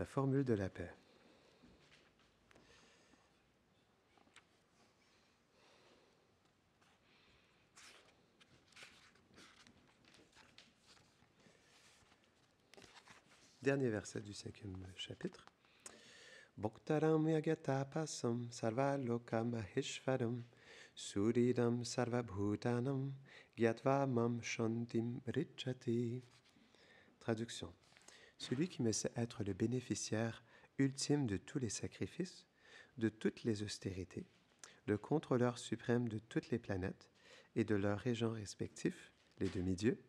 la formule de la paix. Dernier verset du cinquième chapitre. pasam yagatapasam loka ahishvaram suridam bhutanam gyatva mam shantim richati. Traduction celui qui me sait être le bénéficiaire ultime de tous les sacrifices, de toutes les austérités, le contrôleur suprême de toutes les planètes et de leurs régents respectifs, les demi-dieux,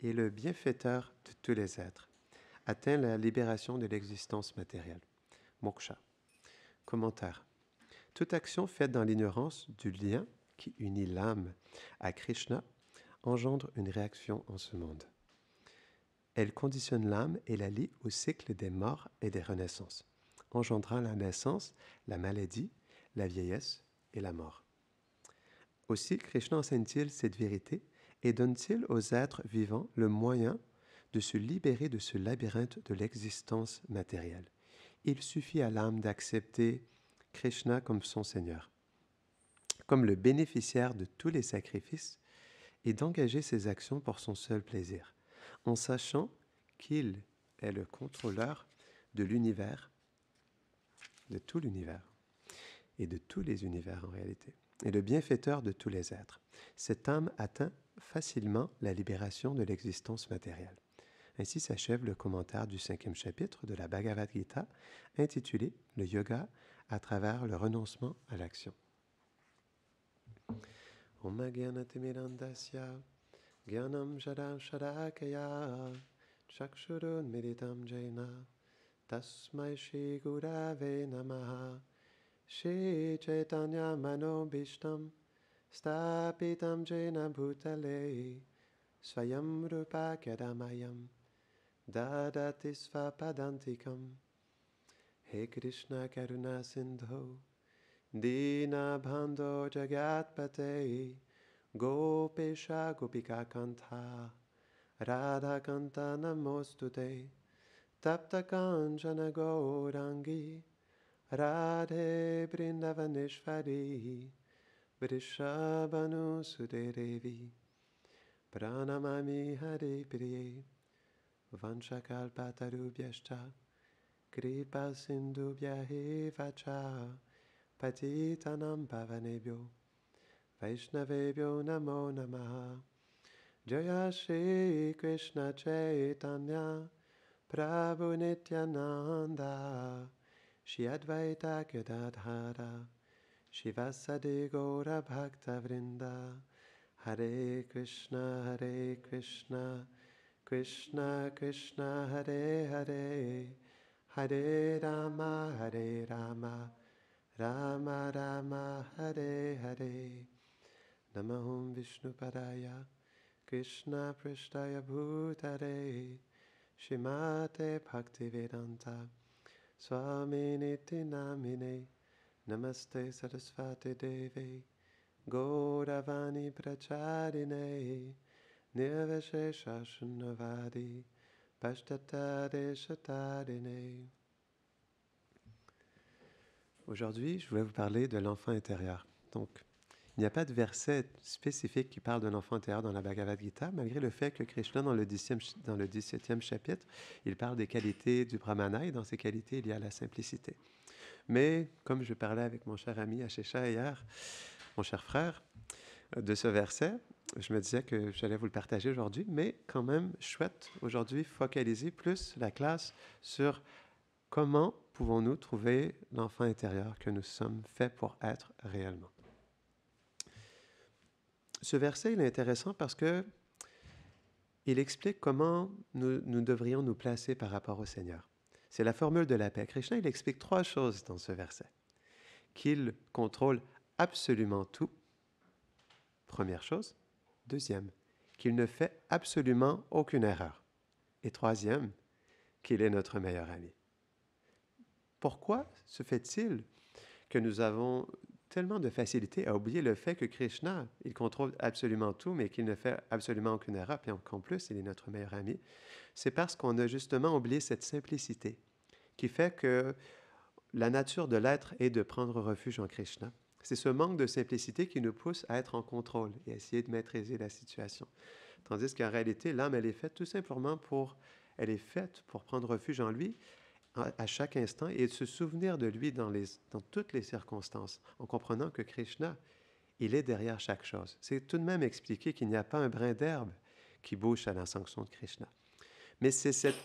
et le bienfaiteur de tous les êtres, atteint la libération de l'existence matérielle. Moksha. Commentaire. Toute action faite dans l'ignorance du lien qui unit l'âme à Krishna engendre une réaction en ce monde. Elle conditionne l'âme et la lie au cycle des morts et des renaissances, engendrant la naissance, la maladie, la vieillesse et la mort. Aussi Krishna enseigne-t-il cette vérité et donne-t-il aux êtres vivants le moyen de se libérer de ce labyrinthe de l'existence matérielle. Il suffit à l'âme d'accepter Krishna comme son Seigneur, comme le bénéficiaire de tous les sacrifices, et d'engager ses actions pour son seul plaisir, en sachant qu'il est le contrôleur de l'univers, de tout l'univers, et de tous les univers en réalité, et le bienfaiteur de tous les êtres. Cette âme atteint facilement la libération de l'existence matérielle. Ainsi s'achève le commentaire du cinquième chapitre de la Bhagavad Gita, intitulé Le yoga à travers le renoncement à l'action. Gyanam Shadam Shadakaya Chakshurun Militam Jaina Tasmai Shri Gurave Namaha Shri Chaitanya Mano Bhishtam Stapitam Jaina Bhutale Swayam Rupa Kedamayam Dadati Svapadantikam He Krishna Karuna Sindho Dina Bhando Jagatpate गोपेशा गोपिका कंथा राधा कंता नमोस्तुते तप्त कांचन गौरांगी राधे वृंदवनेश्वरी वृषभनुसुते देवी प्रणमामि हरिप्रिये वंशकल्पतरुभ्यश्च कृपासिन्धुभ्यः च पतितनं भवनेभ्यो Vaishnavebhyo Namo Namaha Jaya Shri Krishna Chaitanya Prabhu Nityananda Shri Advaita Gadadhara Shivasadi Gora Bhakta Vrinda Hare Krishna Hare Krishna Krishna Krishna Hare Hare Hare Rama Hare Rama Rama Rama Hare Hare Namahum Vishnupadaya Krishna Prishtaya Bhutare Shimate Bhaktivedanta Swami Nitinamine Namaste Sarasvati Devi Gauravani Pracharine Pashtatade Pashtatadeshatadine Aujourd'hui, je voulais vous parler de l'enfant intérieur. Donc, il n'y a pas de verset spécifique qui parle d'un enfant intérieur dans la Bhagavad Gita, malgré le fait que Krishna, dans le, 10 dans le 17e chapitre, il parle des qualités du brahmana et dans ces qualités, il y a la simplicité. Mais, comme je parlais avec mon cher ami Ashesha hier, mon cher frère, de ce verset, je me disais que j'allais vous le partager aujourd'hui, mais quand même, je aujourd'hui focaliser plus la classe sur comment pouvons-nous trouver l'enfant intérieur que nous sommes faits pour être réellement ce verset, est intéressant parce que il explique comment nous, devrions nous placer par rapport au Seigneur. C'est la formule de la paix. Krishna, il explique trois choses dans ce verset. Qu'il contrôle absolument tout, première chose. Deuxième, qu'il ne fait absolument aucune erreur. Et troisième, qu'il est notre meilleur ami. Pourquoi se fait-il que nous avons tellement de facilité à oublier le fait que Krishna, il contrôle absolument tout, mais qu'il ne fait absolument aucune erreur, et en plus, il est notre meilleur ami, c'est parce qu'on a justement oublié cette simplicité qui fait que la nature de l'être est de prendre refuge en Krishna. C'est ce manque de simplicité qui nous pousse à être en contrôle et à essayer de maîtriser la situation. Tandis qu'en réalité, l'âme, elle est faite tout simplement pour, elle est faite pour prendre refuge en lui, à chaque instant et de se souvenir de lui dans, toutes les circonstances, en comprenant que Krishna, il est derrière chaque chose. C'est tout de même expliqué qu'il n'y a pas un brin d'herbe qui bouche à la sanction de Krishna. Mais c'est cette,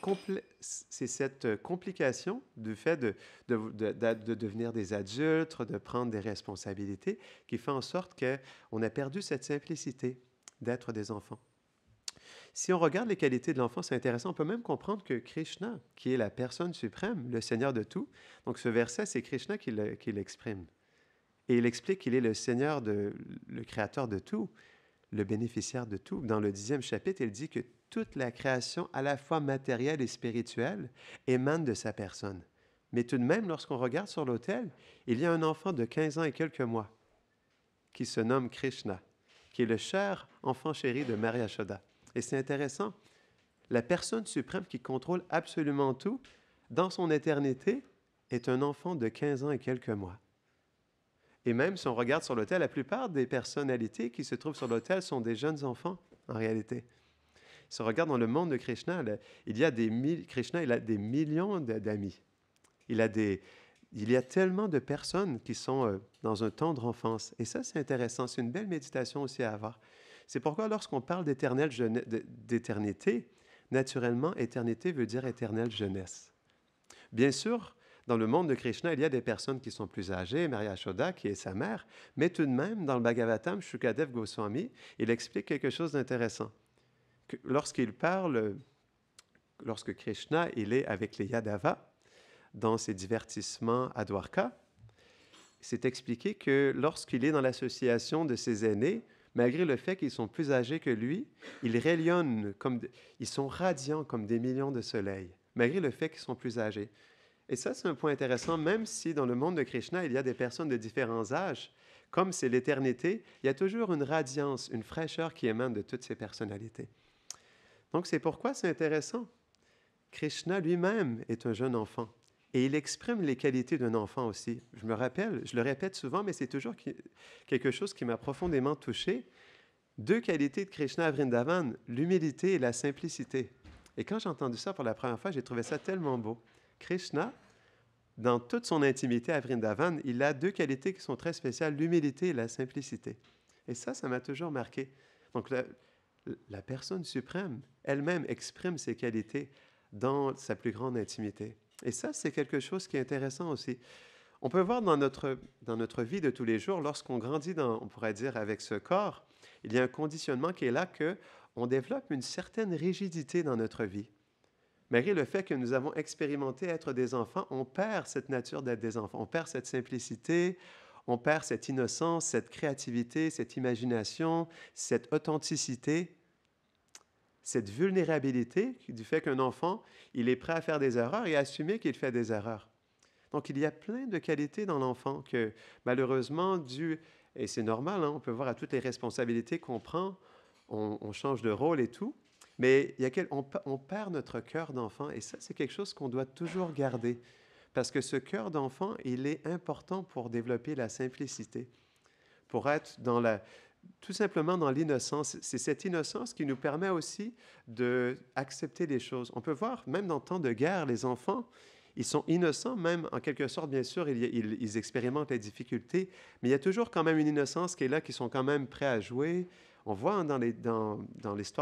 complication du fait de, de, devenir des adultes, de prendre des responsabilités, qui fait en sorte qu'on a perdu cette simplicité d'être des enfants. Si on regarde les qualités de l'enfant, c'est intéressant. On peut même comprendre que Krishna, qui est la personne suprême, le Seigneur de tout, donc ce verset, c'est Krishna qui l'exprime. et il explique qu'il est le Seigneur, de, le Créateur de tout, le bénéficiaire de tout. Dans le dixième chapitre, il dit que toute la création, à la fois matérielle et spirituelle, émane de sa personne. Mais tout de même, lorsqu'on regarde sur l'autel, il y a un enfant de 15 ans et quelques mois qui se nomme Krishna, qui est le cher enfant chéri de Maria et c'est intéressant. La personne suprême qui contrôle absolument tout, dans son éternité, est un enfant de 15 ans et quelques mois. Et même si on regarde sur l'autel, la plupart des personnalités qui se trouvent sur l'autel sont des jeunes enfants, en réalité. Si on regarde dans le monde de Krishna, il y a des Krishna, il a des millions d'amis. Il a des, il y a tellement de personnes qui sont euh, dans un temps d'enfance Et ça, c'est intéressant. C'est une belle méditation aussi à avoir. C'est pourquoi lorsqu'on parle d'éternité, naturellement, éternité veut dire éternelle jeunesse. Bien sûr, dans le monde de Krishna, il y a des personnes qui sont plus âgées, Maria Shoda, qui est sa mère, mais tout de même, dans le Bhagavatam, Shukadev Goswami, il explique quelque chose d'intéressant. Lorsqu'il parle, lorsque Krishna, il est avec les Yadava, dans ses divertissements à Dwarka, c'est expliqué que lorsqu'il est dans l'association de ses aînés, Malgré le fait qu'ils sont plus âgés que lui, ils comme ils sont radiants comme des millions de soleils, malgré le fait qu'ils sont plus âgés. Et ça, c'est un point intéressant, même si dans le monde de Krishna, il y a des personnes de différents âges, comme c'est l'éternité, il y a toujours une radiance, une fraîcheur qui émane de toutes ces personnalités. Donc c'est pourquoi c'est intéressant. Krishna lui-même est un jeune enfant. Et il exprime les qualités d'un enfant aussi. Je me rappelle, je le répète souvent, mais c'est toujours quelque chose qui m'a profondément touché. Deux qualités de Krishna à Vrindavan, l'humilité et la simplicité. Et quand j'ai entendu ça pour la première fois, j'ai trouvé ça tellement beau. Krishna, dans toute son intimité à Vrindavan, il a deux qualités qui sont très spéciales, l'humilité et la simplicité. Et ça, ça m'a toujours marqué. Donc la, la personne suprême elle-même exprime ses qualités dans sa plus grande intimité. Et ça, c'est quelque chose qui est intéressant aussi. On peut voir dans notre, vie de tous les jours, lorsqu'on grandit, on pourrait dire, avec ce corps, il y a un conditionnement qui est là que on développe une certaine rigidité dans notre vie. Malgré le fait que nous avons expérimenté être des enfants, on perd cette nature d'être des enfants, on perd cette simplicité, on perd cette innocence, cette créativité, cette imagination, cette authenticité cette vulnérabilité du fait qu'un enfant, il est prêt à faire des erreurs et à assumer qu'il fait des erreurs. Donc, il y a plein de qualités dans l'enfant que, malheureusement, du et c'est normal, hein, on peut voir à toutes les responsabilités qu'on prend, on, change de rôle et tout, mais il y a on perd notre cœur d'enfant, et ça, c'est quelque chose qu'on doit toujours garder, parce que ce cœur d'enfant, il est important pour développer la simplicité, pour être dans la, tout simplement dans l'innocence. C'est cette innocence qui nous permet aussi d'accepter les choses. On peut voir, même dans le temps de guerre, les enfants, ils sont innocents, même en quelque sorte, bien sûr, ils, expérimentent les difficultés, mais il y a toujours quand même une innocence qui est là, qui sont quand même prêts à jouer. On voit hein, dans, l'histoire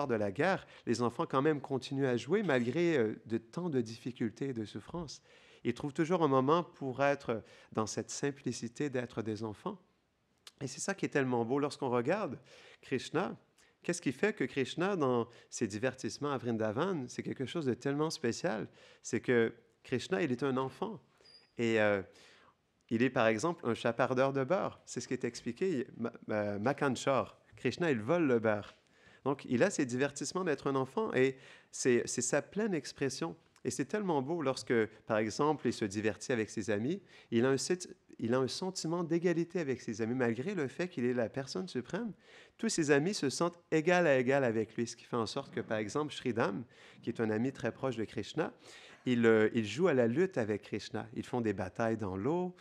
dans, dans de la guerre, les enfants quand même continuent à jouer malgré euh, de tant de difficultés et de souffrances. Ils trouvent toujours un moment pour être dans cette simplicité d'être des enfants. Et c'est ça qui est tellement beau. Lorsqu'on regarde Krishna, qu'est-ce qui fait que Krishna, dans ses divertissements à Vrindavan, c'est quelque chose de tellement spécial? C'est que Krishna, il est un enfant. Et euh, il est, par exemple, un chapardeur de beurre. C'est ce qui est expliqué. Krishna, il vole le beurre. Donc, il a ses divertissements d'être un enfant et c'est sa pleine expression. Et c'est tellement beau lorsque, par exemple, il se divertit avec ses amis. Il a un site il a un sentiment d'égalité avec ses amis, malgré le fait qu'il est la personne suprême. Tous ses amis se sentent égal à égal avec lui, ce qui fait en sorte que, par exemple, Sridham, qui est un ami très proche de Krishna, il, euh, il joue à la lutte avec Krishna. Ils font des batailles dans l'eau,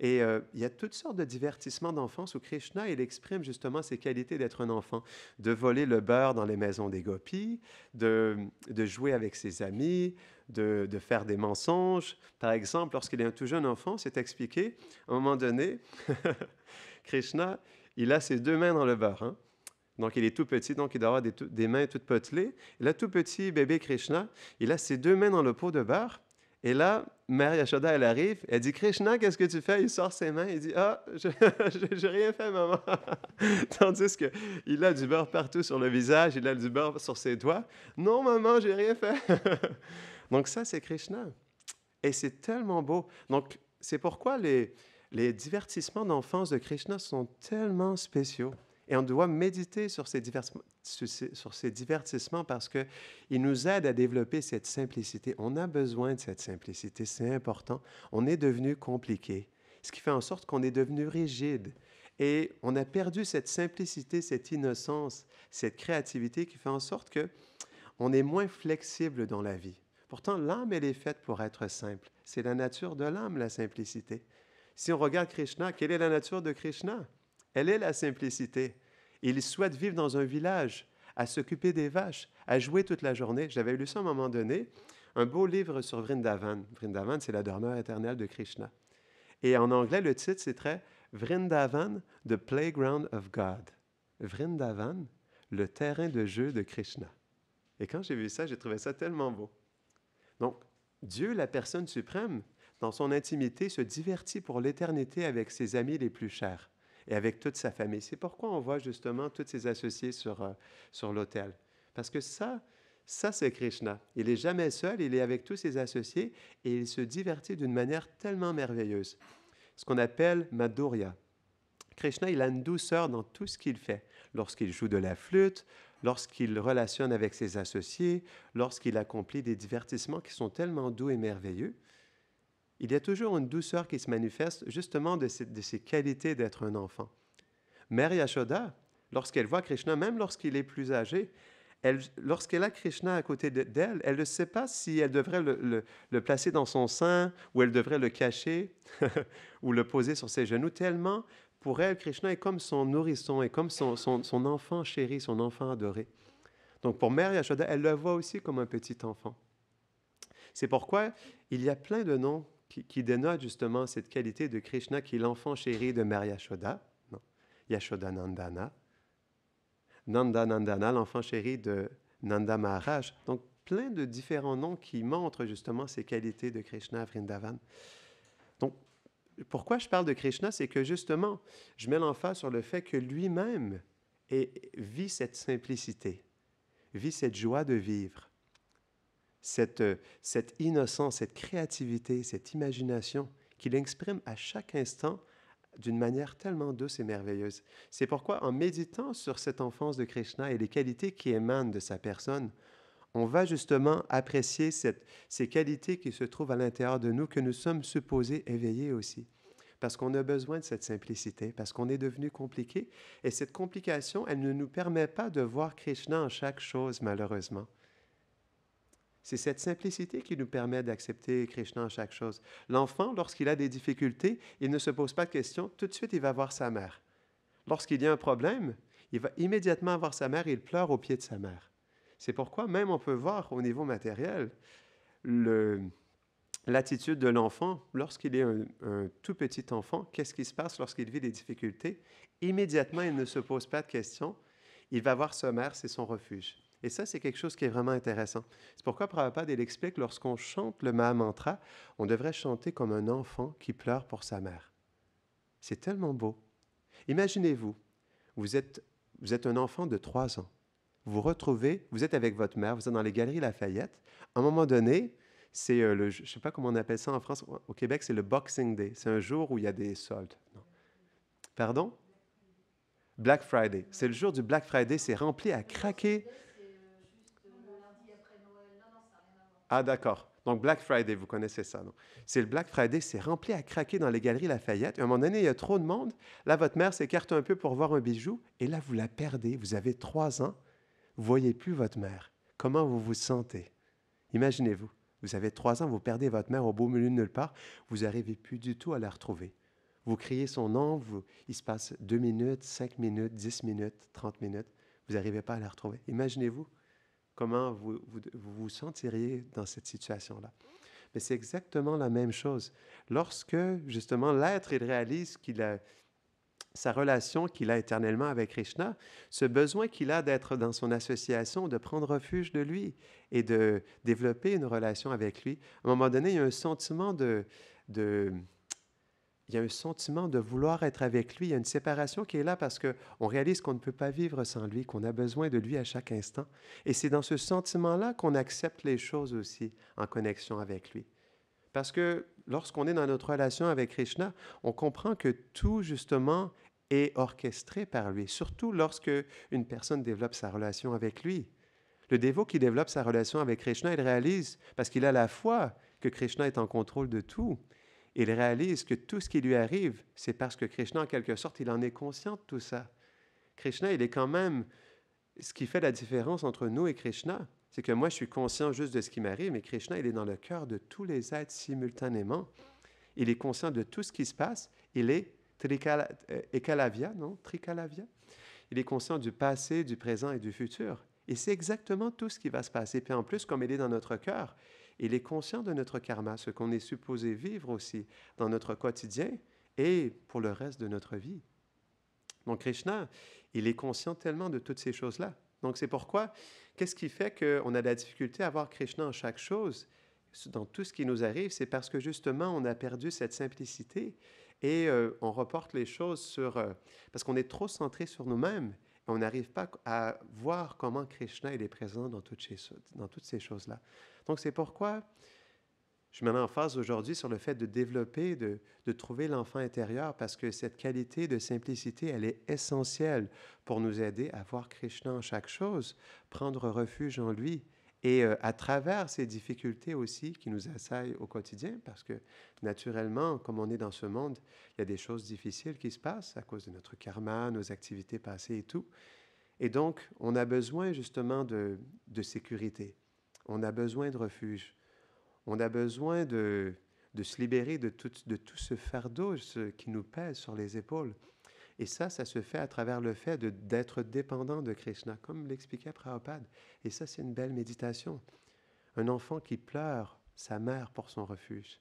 et euh, il y a toutes sortes de divertissements d'enfance où Krishna, il exprime justement ses qualités d'être un enfant, de voler le beurre dans les maisons des gopis, de, jouer avec ses amis, de, faire des mensonges. Par exemple, lorsqu'il est un tout jeune enfant, c'est expliqué, à un moment donné, Krishna, il a ses deux mains dans le beurre. Hein. Donc, il est tout petit, donc il doit avoir des, mains toutes potelées. Le là, tout petit bébé Krishna, il a ses deux mains dans le pot de beurre. Et là, Mère Yashoda, elle arrive, elle dit Krishna, qu'est-ce que tu fais Il sort ses mains, il dit Ah, je n'ai rien fait, maman. Tandis qu'il a du beurre partout sur le visage, il a du beurre sur ses doigts. Non, maman, j'ai rien fait. Donc, ça, c'est Krishna. Et c'est tellement beau. Donc, c'est pourquoi les divertissements d'enfance de Krishna sont tellement spéciaux. Et on doit méditer sur ces, sur ces divertissements parce qu'ils nous aident à développer cette simplicité. On a besoin de cette simplicité, c'est important. On est devenu compliqué, ce qui fait en sorte qu'on est devenu rigide. Et on a perdu cette simplicité, cette innocence, cette créativité qui fait en sorte que on est moins flexible dans la vie. Pourtant, l'âme, elle est faite pour être simple. C'est la nature de l'âme, la simplicité. Si on regarde Krishna, quelle est la nature de Krishna elle est la simplicité. Il souhaite vivre dans un village, à s'occuper des vaches, à jouer toute la journée. J'avais lu ça à un moment donné, un beau livre sur Vrindavan. Vrindavan, c'est la demeure éternelle de Krishna. Et en anglais, le titre, c'est très Vrindavan, the playground of God. Vrindavan, le terrain de jeu de Krishna. Et quand j'ai vu ça, j'ai trouvé ça tellement beau. Donc, Dieu, la personne suprême, dans son intimité, se divertit pour l'éternité avec ses amis les plus chers et avec toute sa famille. C'est pourquoi on voit justement toutes ses associés sur, euh, sur l'autel. Parce que ça, ça c'est Krishna. Il n'est jamais seul, il est avec tous ses associés et il se divertit d'une manière tellement merveilleuse. Ce qu'on appelle Madhurya. Krishna, il a une douceur dans tout ce qu'il fait. Lorsqu'il joue de la flûte, lorsqu'il relationne avec ses associés, lorsqu'il accomplit des divertissements qui sont tellement doux et merveilleux il y a toujours une douceur qui se manifeste justement de ses qualités d'être un enfant. Mère Yashoda, lorsqu'elle voit Krishna, même lorsqu'il est plus âgé, lorsqu'elle a Krishna à côté d'elle, elle ne sait pas si elle devrait le, placer dans son sein ou elle devrait le cacher ou le poser sur ses genoux, tellement pour elle, Krishna est comme son nourrisson, est comme son, son enfant chéri, son enfant adoré. Donc pour Mère Yashoda, elle le voit aussi comme un petit enfant. C'est pourquoi il y a plein de noms qui, dénote justement cette qualité de Krishna qui est l'enfant chéri de Mère Yashoda, Yashoda Nandana, Nanda Nandana, l'enfant chéri de Nanda Maharaj. Donc, plein de différents noms qui montrent justement ces qualités de Krishna Vrindavan. Donc, pourquoi je parle de Krishna, c'est que justement, je mets l'emphase sur le fait que lui-même vit cette simplicité, vit cette joie de vivre. Euh, cette, innocence, cette créativité, cette imagination qu'il exprime à chaque instant d'une manière tellement douce et merveilleuse. C'est pourquoi, en méditant sur cette enfance de Krishna et les qualités qui émanent de sa personne, on va justement apprécier ces qualités qui se trouvent à l'intérieur de nous, que nous sommes supposés éveiller aussi. Parce qu'on a besoin de cette simplicité, parce qu'on est devenu compliqué. Et cette complication, elle ne nous permet pas de voir Krishna en chaque chose, malheureusement. C'est cette simplicité qui nous permet d'accepter Krishna en chaque chose. L'enfant, lorsqu'il a des difficultés, il ne se pose pas de questions. Tout de suite, il va voir sa mère. Lorsqu'il y a un problème, il va immédiatement voir sa mère et il pleure aux pieds de sa mère. C'est pourquoi même on peut voir au niveau matériel l'attitude de l'enfant lorsqu'il est un, tout petit enfant. Qu'est-ce qui se passe lorsqu'il vit des difficultés Immédiatement, il ne se pose pas de questions. Il va voir sa mère, c'est son refuge. Et ça, c'est quelque chose qui est vraiment intéressant. C'est pourquoi Prabhupada, il explique, lorsqu'on chante le Mahamantra, on devrait chanter comme un enfant qui pleure pour sa mère. C'est tellement beau. Imaginez-vous, vous êtes, un enfant de 3 ans. Vous retrouvez, vous êtes avec votre mère, vous êtes dans les galeries Lafayette. À un moment donné, c'est euh, le, je ne sais pas comment on appelle ça en France, au Québec, c'est le Boxing Day. C'est un jour où il y a des soldes. Pardon? Black Friday. C'est le jour du Black Friday, c'est rempli à craquer. Ah, d'accord. Donc, Black Friday, vous connaissez ça, non? C'est le Black Friday, c'est rempli à craquer dans les galeries Lafayette. À un moment donné, il y a trop de monde. Là, votre mère s'écarte un peu pour voir un bijou. Et là, vous la perdez. Vous avez trois ans. Vous voyez plus votre mère. Comment vous vous sentez? Imaginez-vous. Vous avez trois ans, vous perdez votre mère au beau milieu de nulle part. Vous n'arrivez plus du tout à la retrouver. Vous criez son nom. Vous... Il se passe deux minutes, cinq minutes, dix minutes, trente minutes. Vous n'arrivez pas à la retrouver. Imaginez-vous comment vous vous, sentiriez dans cette situation-là. Mais c'est exactement la même chose. Lorsque, justement, l'être, il réalise qu'il a sa relation qu'il a éternellement avec Krishna, ce besoin qu'il a d'être dans son association, de prendre refuge de lui et de développer une relation avec lui, à un moment donné, il y a un sentiment de, de il y a un sentiment de vouloir être avec lui. Il y a une séparation qui est là parce qu'on réalise qu'on ne peut pas vivre sans lui, qu'on a besoin de lui à chaque instant. Et c'est dans ce sentiment-là qu'on accepte les choses aussi en connexion avec lui. Parce que lorsqu'on est dans notre relation avec Krishna, on comprend que tout justement est orchestré par lui, surtout lorsque une personne développe sa relation avec lui. Le dévot qui développe sa relation avec Krishna, il réalise, parce qu'il a la foi, que Krishna est en contrôle de tout il réalise que tout ce qui lui arrive, c'est parce que Krishna, en quelque sorte, il en est conscient de tout ça. Krishna, il est quand même... Ce qui fait la différence entre nous et Krishna, c'est que moi, je suis conscient juste de ce qui m'arrive, mais Krishna, il est dans le cœur de tous les êtres simultanément. Il est conscient de tout ce qui se passe. Il est trikala, euh, non? Trikalavya. Il est conscient du passé, du présent et du futur. Et c'est exactement tout ce qui va se passer. Puis en plus, comme il est dans notre cœur, il est conscient de notre karma, ce qu'on est supposé vivre aussi dans notre quotidien et pour le reste de notre vie. Donc Krishna, il est conscient tellement de toutes ces choses-là. Donc c'est pourquoi, qu'est-ce qui fait qu'on a de la difficulté à voir Krishna en chaque chose, dans tout ce qui nous arrive, c'est parce que justement on a perdu cette simplicité et euh, on reporte les choses sur... Euh, parce qu'on est trop centré sur nous-mêmes et on n'arrive pas à voir comment Krishna est présent dans toutes ces choses-là. Donc c'est pourquoi je mets en phase aujourd'hui sur le fait de développer, de, trouver l'enfant intérieur, parce que cette qualité de simplicité, elle est essentielle pour nous aider à voir Krishna en chaque chose, prendre refuge en lui. Et euh, à travers ces difficultés aussi qui nous assaillent au quotidien, parce que naturellement, comme on est dans ce monde, il y a des choses difficiles qui se passent à cause de notre karma, nos activités passées et tout. Et donc, on a besoin justement de sécurité. On a besoin de refuge. On a besoin de, de se libérer de tout, de tout ce fardeau qui nous pèse sur les épaules. Et ça, ça se fait à travers le fait d'être dépendant de Krishna, comme l'expliquait Prabhupada. Et ça, c'est une belle méditation. Un enfant qui pleure sa mère pour son refuge.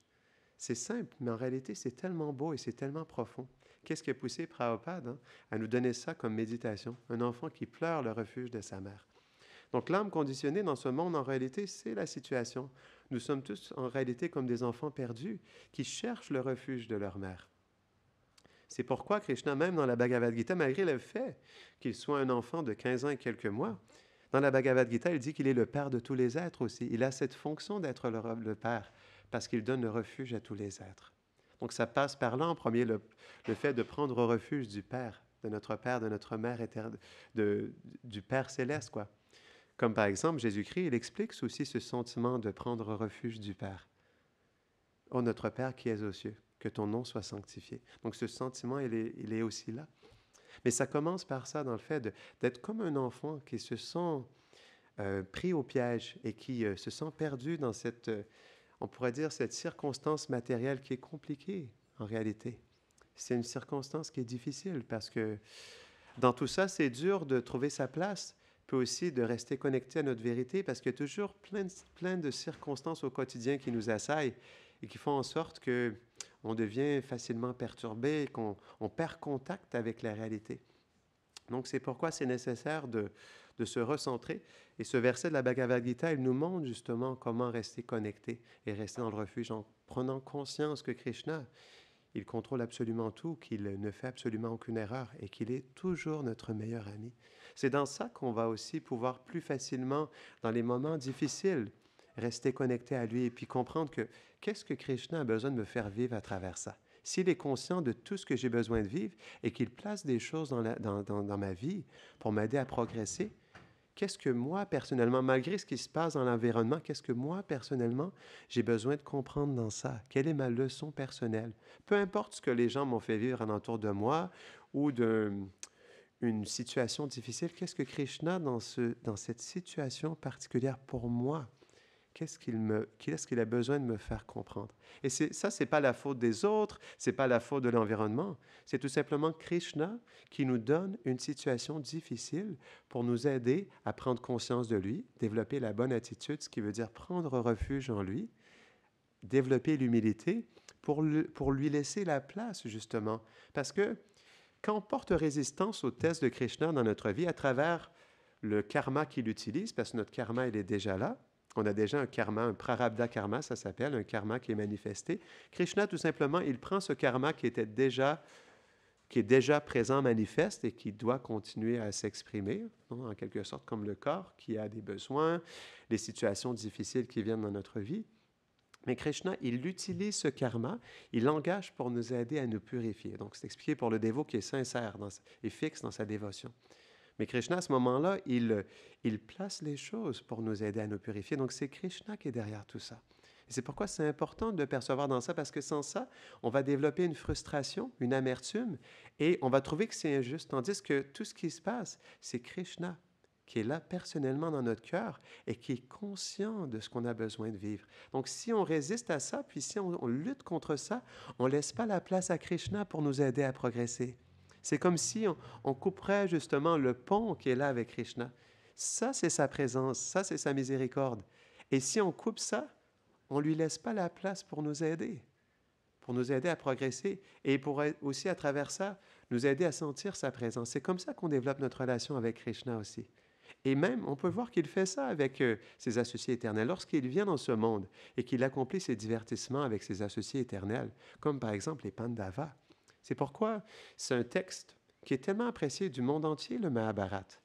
C'est simple, mais en réalité, c'est tellement beau et c'est tellement profond. Qu'est-ce qui a poussé Prabhupada hein, à nous donner ça comme méditation Un enfant qui pleure le refuge de sa mère. Donc l'âme conditionnée dans ce monde, en réalité, c'est la situation. Nous sommes tous en réalité comme des enfants perdus qui cherchent le refuge de leur mère. C'est pourquoi Krishna, même dans la Bhagavad Gita, malgré le fait qu'il soit un enfant de 15 ans et quelques mois, dans la Bhagavad Gita, il dit qu'il est le Père de tous les êtres aussi. Il a cette fonction d'être le, Père parce qu'il donne le refuge à tous les êtres. Donc ça passe par là en premier, le, fait de prendre refuge du Père, de notre Père, de notre Mère de du Père céleste, quoi. Comme par exemple, Jésus-Christ, il explique aussi ce sentiment de prendre refuge du Père. Ô oh, notre Père qui es aux cieux, que ton nom soit sanctifié. Donc ce sentiment, il est, aussi là. Mais ça commence par ça, dans le fait d'être comme un enfant qui se sent euh, pris au piège et qui euh, se sent perdu dans cette, euh, on pourrait dire, cette circonstance matérielle qui est compliquée en réalité. C'est une circonstance qui est difficile parce que dans tout ça, c'est dur de trouver sa place peut aussi de rester connecté à notre vérité parce qu'il y a toujours plein de, circonstances au quotidien qui nous assaillent et qui font en sorte que on devient facilement perturbé, qu'on perd contact avec la réalité. Donc c'est pourquoi c'est nécessaire de, de, se recentrer. Et ce verset de la Bhagavad Gita, il nous montre justement comment rester connecté et rester dans le refuge en prenant conscience que Krishna, il contrôle absolument tout, qu'il ne fait absolument aucune erreur et qu'il est toujours notre meilleur ami. C'est dans ça qu'on va aussi pouvoir plus facilement, dans les moments difficiles, rester connecté à lui et puis comprendre que qu'est-ce que Krishna a besoin de me faire vivre à travers ça. S'il est conscient de tout ce que j'ai besoin de vivre et qu'il place des choses dans ma vie pour m'aider à progresser, qu'est-ce que moi personnellement, malgré ce qui se passe dans l'environnement, qu'est-ce que moi personnellement, j'ai besoin de comprendre dans ça? Quelle est ma leçon personnelle? Peu importe ce que les gens m'ont fait vivre l'entour de moi ou d'une situation difficile, qu'est-ce que Krishna dans cette situation particulière pour moi qu'est-ce qu'il a besoin de me faire comprendre. Et c'est, ça, c'est pas la faute des autres, c'est pas la faute de l'environnement. C'est tout simplement Krishna qui nous donne une situation difficile pour nous aider à prendre conscience de lui, développer la bonne attitude, ce qui veut dire prendre refuge en lui, développer l'humilité pour, pour lui laisser la place justement, parce que quand on porte résistance au test de Krishna dans notre vie à travers le karma qu'il utilise, parce que notre karma, il est déjà là, on a déjà un karma, un prarabdha karma, ça s'appelle, un karma qui est manifesté. Krishna, tout simplement, il prend ce karma qui était déjà qui est déjà présent, manifeste et qui doit continuer à s'exprimer, hein, en quelque sorte comme le corps qui a des besoins, les situations difficiles qui viennent dans notre vie. Mais Krishna, il utilise ce karma, il l'engage pour nous aider à nous purifier. Donc, c'est expliqué pour le dévot qui est sincère et fixe dans sa dévotion. Mais Krishna, à ce moment-là, il, place les choses pour nous aider à nous purifier. Donc c'est Krishna qui est derrière tout ça. c'est pourquoi c'est important de percevoir dans ça, parce que sans ça, on va développer une frustration, une amertume, et on va trouver que c'est injuste, tandis que tout ce qui se passe, c'est Krishna qui est là personnellement dans notre cœur et qui est conscient de ce qu'on a besoin de vivre. Donc si on résiste à ça, puis si on lutte contre ça, on ne laisse pas la place à Krishna pour nous aider à progresser. C'est comme si on, couperait justement le pont qui est là avec Krishna. Ça, c'est sa présence, ça, c'est sa miséricorde. Et si on coupe ça, on ne lui laisse pas la place pour nous aider, pour nous aider à progresser et pour aussi, à travers ça, nous aider à sentir sa présence. C'est comme ça qu'on développe notre relation avec Krishna aussi. Et même, on peut voir qu'il fait ça avec euh, ses associés éternels. Lorsqu'il vient dans ce monde et qu'il accomplit ses divertissements avec ses associés éternels, comme par exemple les Pandava. C'est pourquoi c'est un texte qui est tellement apprécié du monde entier, le Mahabharata.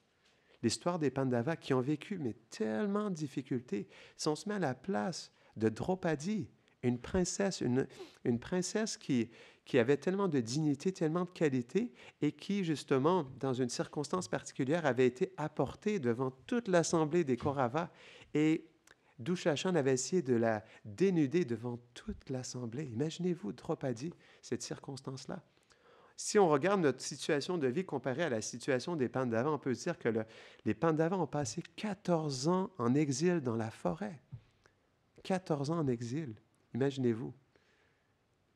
L'histoire des Pandavas qui ont vécu mais tellement de difficultés, si on se met à la place de Draupadi, une princesse, une, princesse qui, qui avait tellement de dignité, tellement de qualité, et qui, justement, dans une circonstance particulière, avait été apportée devant toute l'assemblée des Kauravas. Et Douchachan avait essayé de la dénuder devant toute l'assemblée. Imaginez-vous dit cette circonstance-là. Si on regarde notre situation de vie comparée à la situation des Pandavas, on peut dire que les Pandavas ont passé 14 ans en exil dans la forêt. 14 ans en exil, imaginez-vous.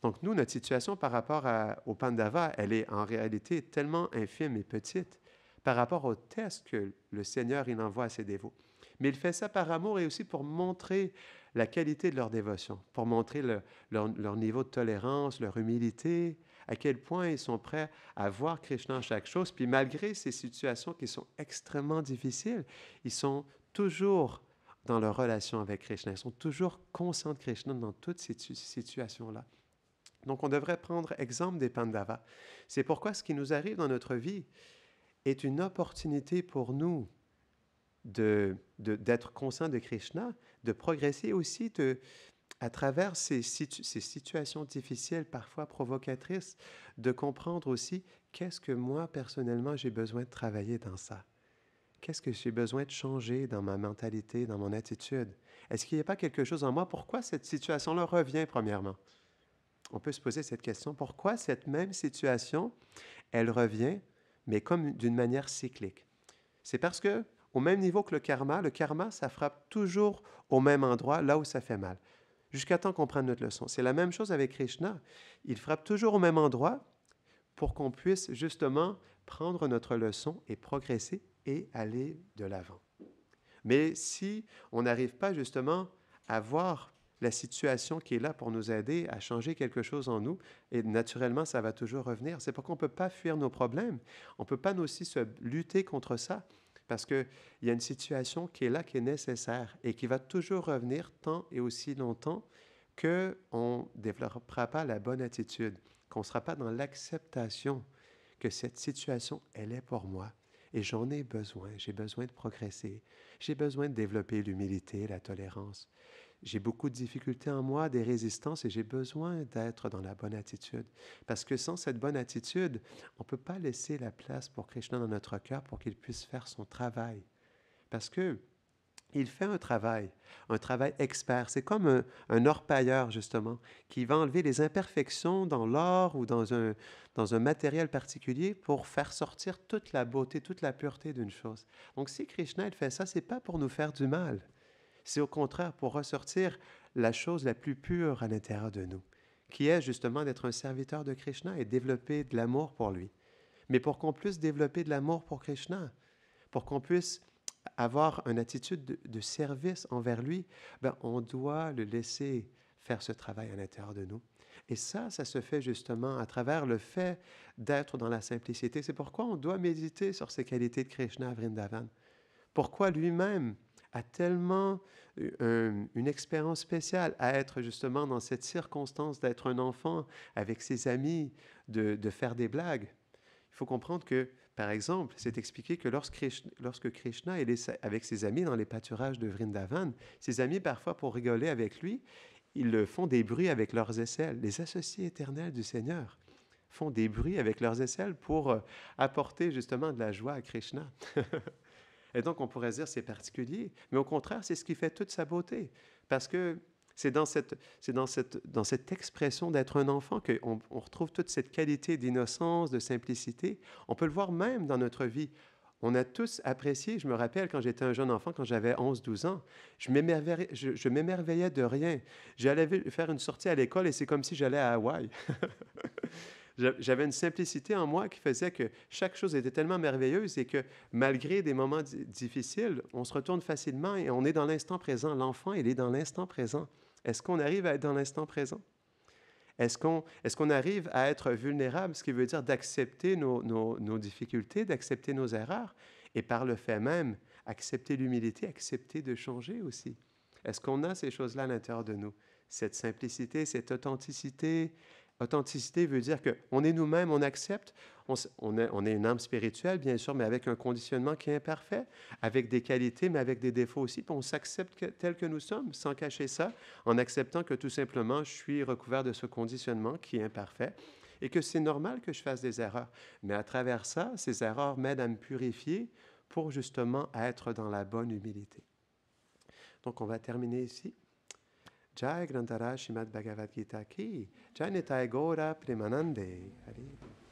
Donc nous, notre situation par rapport à, aux Pandavas, elle est en réalité tellement infime et petite par rapport au test que le Seigneur il envoie à ses dévots mais il fait ça par amour et aussi pour montrer la qualité de leur dévotion, pour montrer leur, niveau de tolérance, leur humilité, à quel point ils sont prêts à voir Krishna en chaque chose. Puis malgré ces situations qui sont extrêmement difficiles, ils sont toujours dans leur relation avec Krishna. Ils sont toujours conscients de Krishna dans toutes ces situations-là. Donc on devrait prendre exemple des Pandavas. C'est pourquoi ce qui nous arrive dans notre vie est une opportunité pour nous d'être de, d'être conscient de Krishna, de progresser aussi à travers ces, ces situations difficiles, parfois provocatrices, de comprendre aussi qu'est-ce que moi, personnellement, j'ai besoin de travailler dans ça. Qu'est-ce que j'ai besoin de changer dans ma mentalité, dans mon attitude? Est-ce qu'il n'y a pas quelque chose en moi? Pourquoi cette situation-là revient, premièrement? On peut se poser cette question. Pourquoi cette même situation, elle revient, mais comme d'une manière cyclique? C'est parce que au même niveau que le karma. Le karma, ça frappe toujours au même endroit, là où ça fait mal, jusqu'à temps qu'on prenne notre leçon. C'est la même chose avec Krishna. Il frappe toujours au même endroit pour qu'on puisse justement prendre notre leçon et progresser et aller de l'avant. Mais si on n'arrive pas justement à voir la situation qui est là pour nous aider à changer quelque chose en nous, et naturellement, ça va toujours revenir. C'est pourquoi on ne peut pas fuir nos problèmes. On ne peut pas aussi se lutter contre ça parce qu'il y a une situation qui est là, qui est nécessaire et qui va toujours revenir tant et aussi longtemps qu'on ne développera pas la bonne attitude, qu'on ne sera pas dans l'acceptation que cette situation, elle est pour moi et j'en ai besoin. J'ai besoin de progresser, j'ai besoin de développer l'humilité, la tolérance, j'ai beaucoup de difficultés en moi, des résistances, et j'ai besoin d'être dans la bonne attitude. Parce que sans cette bonne attitude, on ne peut pas laisser la place pour Krishna dans notre cœur pour qu'il puisse faire son travail. Parce que il fait un travail, un travail expert. C'est comme un, orpailleur, justement, qui va enlever les imperfections dans l'or ou dans un, dans un matériel particulier pour faire sortir toute la beauté, toute la pureté d'une chose. Donc, si Krishna, il fait ça, c'est pas pour nous faire du mal c'est au contraire pour ressortir la chose la plus pure à l'intérieur de nous, qui est justement d'être un serviteur de Krishna et développer de l'amour pour lui. Mais pour qu'on puisse développer de l'amour pour Krishna, pour qu'on puisse avoir une attitude de, service envers lui, ben on doit le laisser faire ce travail à l'intérieur de nous. Et ça, ça se fait justement à travers le fait d'être dans la simplicité. C'est pourquoi on doit méditer sur ces qualités de Krishna à Vrindavan. Pourquoi lui-même a tellement euh, euh, une expérience spéciale à être justement dans cette circonstance d'être un enfant avec ses amis, de, faire des blagues. Il faut comprendre que, par exemple, c'est expliqué que lorsque Krishna, lorsque Krishna est avec ses amis dans les pâturages de Vrindavan, ses amis, parfois, pour rigoler avec lui, ils font des bruits avec leurs aisselles. Les associés éternels du Seigneur font des bruits avec leurs aisselles pour euh, apporter justement de la joie à Krishna. Et donc, on pourrait dire c'est particulier, mais au contraire, c'est ce qui fait toute sa beauté. Parce que c'est dans cette, c'est dans cette, dans cette expression d'être un enfant qu'on retrouve toute cette qualité d'innocence, de simplicité. On peut le voir même dans notre vie. On a tous apprécié, je me rappelle quand j'étais un jeune enfant, quand j'avais 11-12 ans, je m'émerveillais, je m'émerveillais de rien. J'allais faire une sortie à l'école et c'est comme si j'allais à Hawaï. J'avais une simplicité en moi qui faisait que chaque chose était tellement merveilleuse et que malgré des moments difficiles, on se retourne facilement et on est dans l'instant présent. L'enfant, il est dans l'instant présent. Est-ce qu'on arrive à être dans l'instant présent? Est-ce qu'on est qu'on arrive à être vulnérable, ce qui veut dire d'accepter nos, nos difficultés, d'accepter nos erreurs, et par le fait même, accepter l'humilité, accepter de changer aussi? Est-ce qu'on a ces choses-là à l'intérieur de nous? Cette simplicité, cette authenticité, Authenticité veut dire qu'on est nous-mêmes, on accepte, on, est, une âme spirituelle, bien sûr, mais avec un conditionnement qui est imparfait, avec des qualités, mais avec des défauts aussi. on s'accepte tel que nous sommes, sans cacher ça, en acceptant que tout simplement, je suis recouvert de ce conditionnement qui est imparfait et que c'est normal que je fasse des erreurs. Mais à travers ça, ces erreurs m'aident à me purifier pour justement être dans la bonne humilité. Donc on va terminer ici. Jai Grantarashimad Bhagavad Gita ki. Jai Nitai Gora Premanande. Hari.